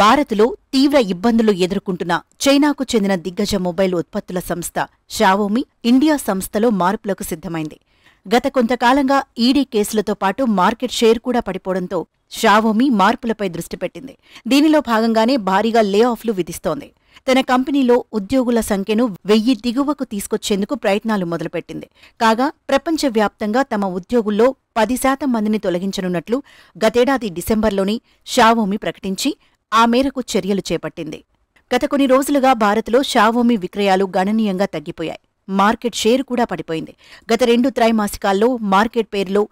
భారత్లో తీవ్ర ఇబ్బందులు ఎదుర్కొంటున్న చైనాకు చెందిన దిగ్గజ మొబైల్ ఉత్పత్తుల సంస్థ షావోమి ఇండియా సంస్థలో మార్పులకు సిద్ధమైంది గత కొంతకాలంగా ఈడీ కేసులతో పాటు మార్కెట్ షేర్ కూడా పడిపోవడంతో షావోమి మార్పులపై దృష్టి పెట్టింది దీనిలో భాగంగానే భారీగా లే ఆఫ్లు విధిస్తోంది తన కంపెనీలో ఉద్యోగుల సంఖ్యను వెయ్యి దిగువకు తీసుకొచ్చేందుకు ప్రయత్నాలు మొదలుపెట్టింది కాగా ప్రపంచవ్యాప్తంగా తమ ఉద్యోగుల్లో పది శాతం మందిని తొలగించనున్నట్లు గతేడాది డిసెంబర్లోని షావోమి ప్రకటించి ఆ మేరకు చర్యలు చేపట్టింది గత కొన్ని రోజులుగా భారత్లో షావోమి విక్రయాలు గణనీయంగా తగ్గిపోయాయి మార్కెట్ షేర్ కూడా పడిపోయింది గత రెండు త్రైమాసికాల్లో మార్కెట్ పేరులో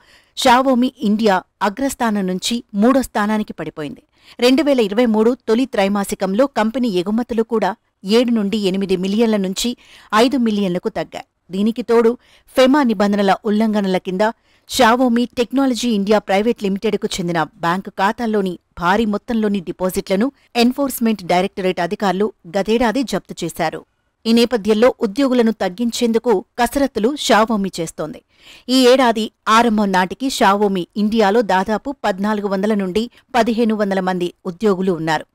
షావోమి ఇండియా అగ్రస్థానం నుంచి మూడో స్థానానికి పడిపోయింది రెండు వేల ఇరవై మూడు తొలి త్రైమాసికంలో కంపెనీ ఎగుమతులు కూడా ఏడు నుండి ఎనిమిది మిలియన్ల నుంచి ఐదు మిలియన్లకు తగ్గాయి దీనికి తోడు ఫెమా నిబంధనల ఉల్లంఘనల కింద షావోమి టెక్నాలజీ ఇండియా ప్రైవేట్ లిమిటెడ్కు చెందిన బ్యాంకు ఖాతాల్లోని భారీ మొత్తంలోని డిపాజిట్లను ఎన్ఫోర్స్మెంట్ డైరెక్టరేట్ అధికారులు గతేడాది జప్తు చేశారు ఈ నేపథ్యంలో ఉద్యోగులను తగ్గించేందుకు కసరత్తులు షావోమి చేస్తోంది ఈ ఏడాది ఆరంభం నాటికి షావోమి ఇండియాలో దాదాపు పద్నాలుగు వందల నుండి పదిహేను వందల మంది ఉద్యోగులు ఉన్నారు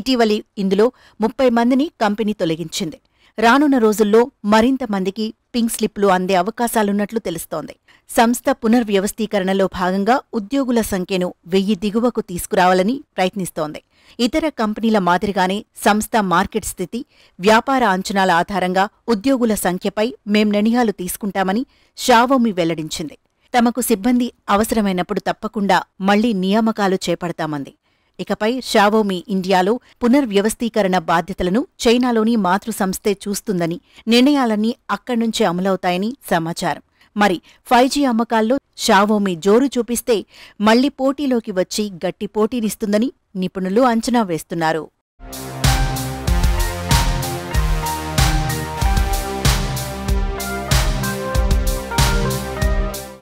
ఇటీవలి ఇందులో ముప్పై మందిని కంపెనీ తొలగించింది రానున్న రోజుల్లో మరింత మందికి పింక్ స్లిప్లు అందే అవకాశాలున్నట్లు తెలుస్తోంది సంస్థ పునర్వ్యవస్థీకరణలో భాగంగా ఉద్యోగుల సంఖ్యను వెయ్యి దిగువకు తీసుకురావాలని ప్రయత్నిస్తోంది ఇతర కంపెనీల మాదిరిగానే సంస్థ మార్కెట్ స్థితి వ్యాపార అంచనాల ఆధారంగా ఉద్యోగుల సంఖ్యపై మేం నిర్ణయాలు తీసుకుంటామని షావోమి వెల్లడించింది తమకు సిబ్బంది అవసరమైనప్పుడు తప్పకుండా మళ్లీ నియామకాలు చేపడతామంది ఇకపై షావోమీ ఇండియాలో పునర్వ్యవస్థీకరణ బాధ్యతలను చైనాలోని మాతృ సంస్థే చూస్తుందని నిర్ణయాలన్నీ అక్కడి నుంచే అమలవుతాయని సమాచారం మరి ఫైవ్ జీ అమ్మకాల్లో షావోమి జోరు చూపిస్తే మళ్లీ పోటీలోకి వచ్చి గట్టి పోటీనిస్తుందని నిపుణులు అంచనా వేస్తున్నారు